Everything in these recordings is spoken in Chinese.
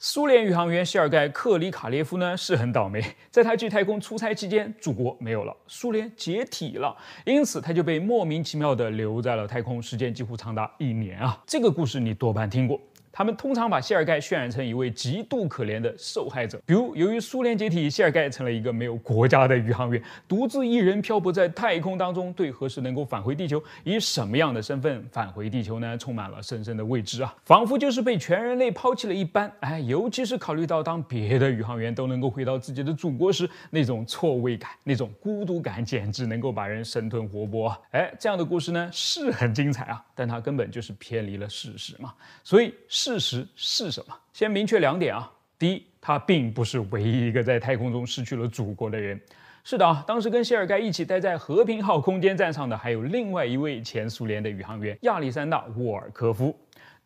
苏联宇航员谢尔盖·克里卡列夫呢是很倒霉，在他去太空出差期间，祖国没有了，苏联解体了，因此他就被莫名其妙地留在了太空，时间几乎长达一年啊！这个故事你多半听过。他们通常把谢尔盖渲染成一位极度可怜的受害者，比如由于苏联解体，谢尔盖成了一个没有国家的宇航员，独自一人漂泊在太空当中，对何时能够返回地球，以什么样的身份返回地球呢？充满了深深的未知啊，仿佛就是被全人类抛弃了一般。哎，尤其是考虑到当别的宇航员都能够回到自己的祖国时，那种错位感、那种孤独感，简直能够把人生吞活剥。哎，这样的故事呢是很精彩啊，但它根本就是偏离了事实嘛，所以。事实是什么？先明确两点啊。第一，他并不是唯一一个在太空中失去了祖国的人。是的啊，当时跟谢尔盖一起待在和平号空间站上的还有另外一位前苏联的宇航员亚历山大·沃尔科夫。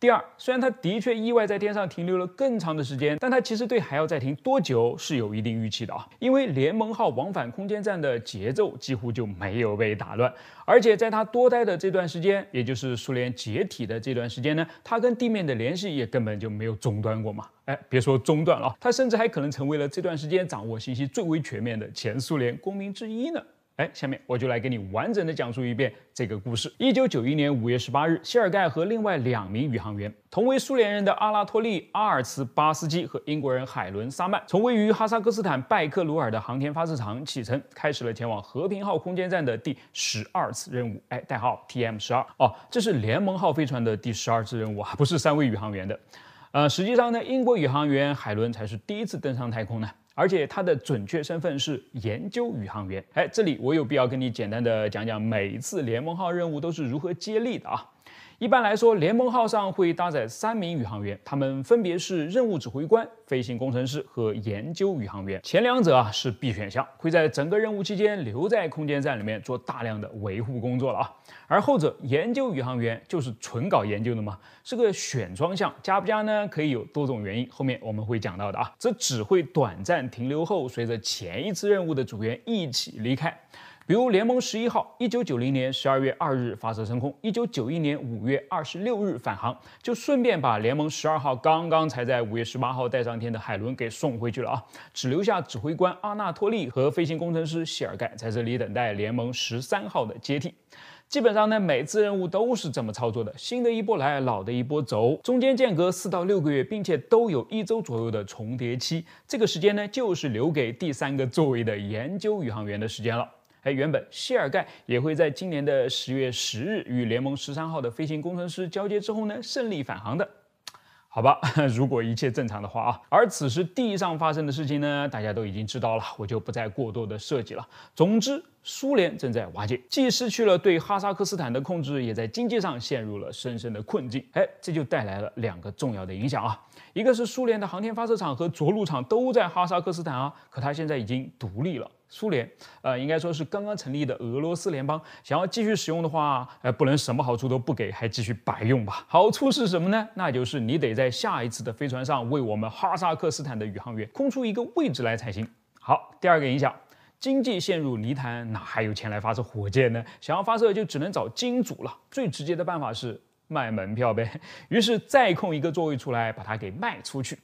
第二，虽然他的确意外在天上停留了更长的时间，但他其实对还要再停多久是有一定预期的啊。因为联盟号往返空间站的节奏几乎就没有被打乱，而且在他多待的这段时间，也就是苏联解体的这段时间呢，他跟地面的联系也根本就没有中断过嘛。哎，别说中断了，他甚至还可能成为了这段时间掌握信息最为全面的前苏联公民之一呢。下面我就来给你完整的讲述一遍这个故事。一九九一年五月十八日，谢尔盖和另外两名宇航员，同为苏联人的阿拉托利、阿尔茨巴斯基和英国人海伦·沙曼，从位于哈萨克斯坦拜克鲁尔的航天发射场启程，开始了前往和平号空间站的第十二次任务。哎，代号 TM 十二哦，这是联盟号飞船的第十二次任务啊，不是三位宇航员的。呃，实际上呢，英国宇航员海伦才是第一次登上太空呢。而且他的准确身份是研究宇航员。哎，这里我有必要跟你简单的讲讲，每一次联盟号任务都是如何接力的啊。一般来说，联盟号上会搭载三名宇航员，他们分别是任务指挥官、飞行工程师和研究宇航员。前两者啊是必选项，会在整个任务期间留在空间站里面做大量的维护工作了啊。而后者，研究宇航员就是纯搞研究的吗？是个选装项，加不加呢？可以有多种原因，后面我们会讲到的啊。这只会短暂停留后，随着前一次任务的组员一起离开。比如联盟十一号，一九九零年十二月二日发射升空，一九九一年五月二十六日返航，就顺便把联盟十二号刚刚才在五月十八号带上天的海伦给送回去了啊，只留下指挥官阿纳托利和飞行工程师谢尔盖在这里等待联盟十三号的接替。基本上呢，每次任务都是这么操作的，新的一波来，老的一波走，中间间隔四到六个月，并且都有一周左右的重叠期，这个时间呢，就是留给第三个座位的研究宇航员的时间了。哎，原本谢尔盖也会在今年的十月十日与联盟十三号的飞行工程师交接之后呢，顺利返航的，好吧？如果一切正常的话啊。而此时地上发生的事情呢，大家都已经知道了，我就不再过多的涉及了。总之。苏联正在瓦解，既失去了对哈萨克斯坦的控制，也在经济上陷入了深深的困境。哎，这就带来了两个重要的影响啊，一个是苏联的航天发射场和着陆场都在哈萨克斯坦啊，可它现在已经独立了。苏联，呃，应该说是刚刚成立的俄罗斯联邦，想要继续使用的话，诶，不能什么好处都不给，还继续白用吧？好处是什么呢？那就是你得在下一次的飞船上为我们哈萨克斯坦的宇航员空出一个位置来才行。好，第二个影响。经济陷入泥潭，哪还有钱来发射火箭呢？想要发射，就只能找金主了。最直接的办法是卖门票呗。于是再空一个座位出来，把它给卖出去。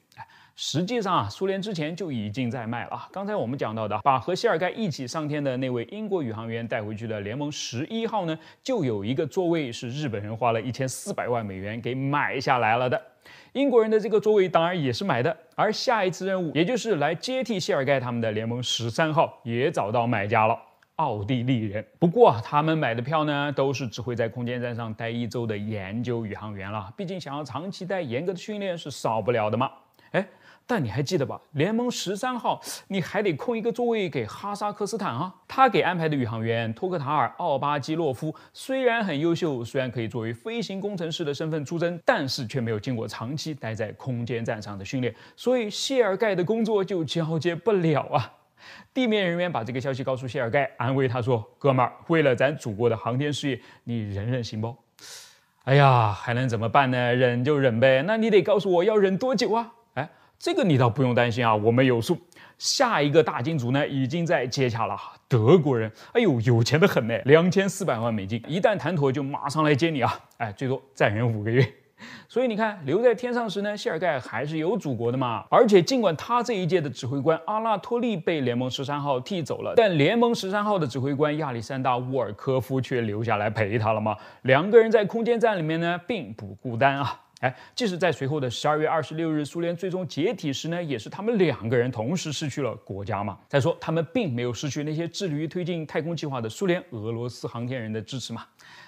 实际上啊，苏联之前就已经在卖了啊。刚才我们讲到的，把和谢尔盖一起上天的那位英国宇航员带回去的联盟十一号呢，就有一个座位是日本人花了一千四百万美元给买下来了的。英国人的这个座位当然也是买的。而下一次任务，也就是来接替谢尔盖他们的联盟十三号，也找到买家了，奥地利人。不过他们买的票呢，都是只会在空间站上待一周的研究宇航员了。毕竟想要长期待，严格的训练是少不了的嘛。哎。但你还记得吧？联盟十三号，你还得空一个座位给哈萨克斯坦啊。他给安排的宇航员托克塔尔·奥巴基洛夫虽然很优秀，虽然可以作为飞行工程师的身份出征，但是却没有经过长期待在空间站上的训练，所以谢尔盖的工作就交接不了啊。地面人员把这个消息告诉谢尔盖，安慰他说：“哥们儿，为了咱祖国的航天事业，你忍忍行不？”哎呀，还能怎么办呢？忍就忍呗。那你得告诉我要忍多久啊？这个你倒不用担心啊，我们有数。下一个大金主呢，已经在接洽了。德国人，哎呦，有钱的很呢，两千四百万美金，一旦谈妥就马上来接你啊！哎，最多再忍五个月。所以你看，留在天上时呢，谢尔盖还是有祖国的嘛。而且尽管他这一届的指挥官阿拉托利被联盟十三号踢走了，但联盟十三号的指挥官亚历山大·沃尔科夫却留下来陪他了嘛。两个人在空间站里面呢，并不孤单啊。哎，即使在随后的十二月二十六日苏联最终解体时呢，也是他们两个人同时失去了国家嘛。再说，他们并没有失去那些致力于推进太空计划的苏联俄罗斯航天人的支持嘛。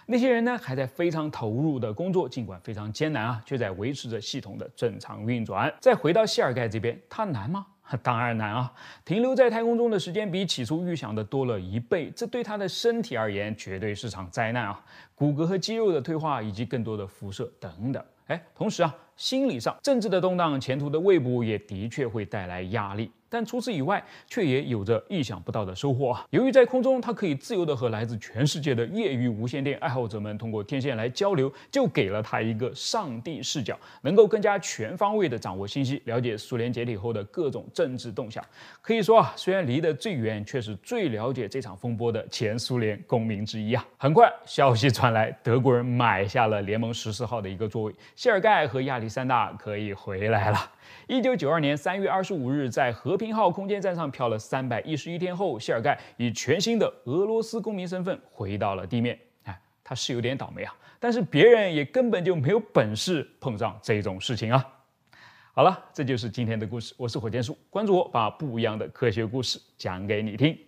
那些人呢，还在非常投入的工作，尽管非常艰难啊，却在维持着系统的正常运转。再回到谢尔盖这边，他难吗？当然难啊！停留在太空中的时间比起初预想的多了一倍，这对他的身体而言绝对是场灾难啊！骨骼和肌肉的退化，以及更多的辐射等等。哎，同时啊，心理上、政治的动荡、前途的未卜，也的确会带来压力。但除此以外，却也有着意想不到的收获啊！由于在空中，它可以自由地和来自全世界的业余无线电爱好者们通过天线来交流，就给了他一个上帝视角，能够更加全方位地掌握信息，了解苏联解体后的各种政治动向。可以说啊，虽然离得最远，却是最了解这场风波的前苏联公民之一啊！很快，消息传来，德国人买下了联盟十四号的一个座位，谢尔盖和亚历山大可以回来了。一九九二年三月二十五日，在和平号空间站上漂了三百一十一天后，谢尔盖以全新的俄罗斯公民身份回到了地面。哎，他是有点倒霉啊，但是别人也根本就没有本事碰上这种事情啊。好了，这就是今天的故事。我是火箭叔，关注我，把不一样的科学故事讲给你听。